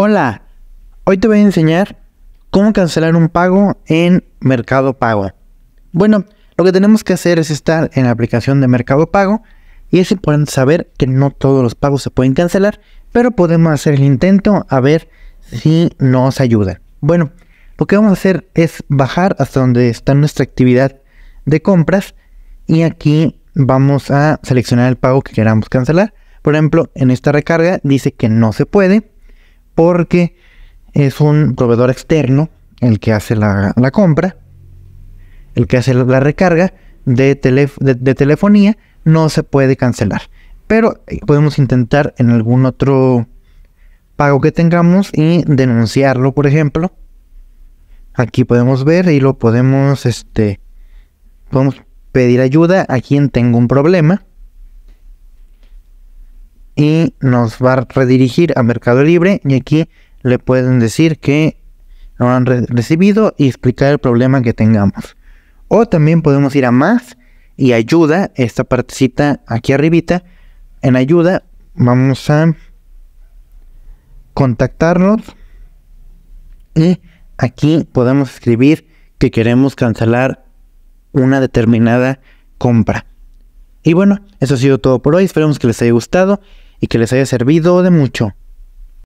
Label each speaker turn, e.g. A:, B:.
A: Hola, hoy te voy a enseñar cómo cancelar un pago en Mercado Pago. Bueno, lo que tenemos que hacer es estar en la aplicación de Mercado Pago y es importante saber que no todos los pagos se pueden cancelar, pero podemos hacer el intento a ver si nos ayuda. Bueno, lo que vamos a hacer es bajar hasta donde está nuestra actividad de compras y aquí vamos a seleccionar el pago que queramos cancelar. Por ejemplo, en esta recarga dice que no se puede porque es un proveedor externo el que hace la, compra, el que hace la recarga de, de, telefonía, no se puede cancelar. Pero eh, podemos intentar en algún otro pago que tengamos y denunciarlo, por ejemplo. Aquí podemos ver y lo podemos, este, podemos pedir ayuda a quien tenga un problema y nos va a redirigir a Mercado Libre y aquí le pueden decir que lo han recibido y explicar el problema que tengamos. O también podemos ir a más y ayuda, esta partecita aquí arribita, en ayuda vamos a contactarnos y aquí podemos escribir que queremos cancelar una determinada compra. Y bueno, eso ha sido todo por hoy, esperemos que les haya gustado y que les haya servido de mucho.